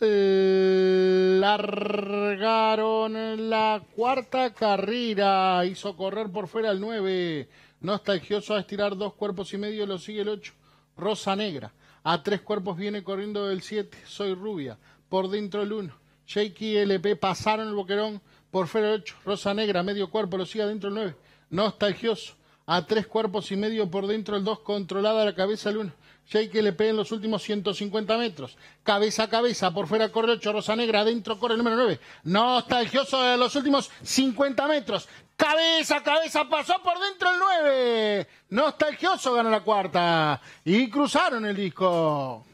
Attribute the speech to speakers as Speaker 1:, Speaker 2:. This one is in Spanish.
Speaker 1: largaron la cuarta carrera, hizo correr por fuera el 9, nostalgioso a estirar dos cuerpos y medio, lo sigue el 8, Rosa Negra, a tres cuerpos viene corriendo el 7, Soy Rubia, por dentro el 1, Shaky LP pasaron el boquerón, por fuera el 8, Rosa Negra, medio cuerpo, lo sigue adentro el 9, nostalgioso, a tres cuerpos y medio por dentro el 2, controlada la cabeza el ya hay que le peguen los últimos 150 metros. Cabeza a cabeza, por fuera corre 8, Rosa Negra, adentro corre el número 9. Nostalgioso de los últimos 50 metros. Cabeza, a cabeza, pasó por dentro el 9. Nostalgioso gana la cuarta. Y cruzaron el disco.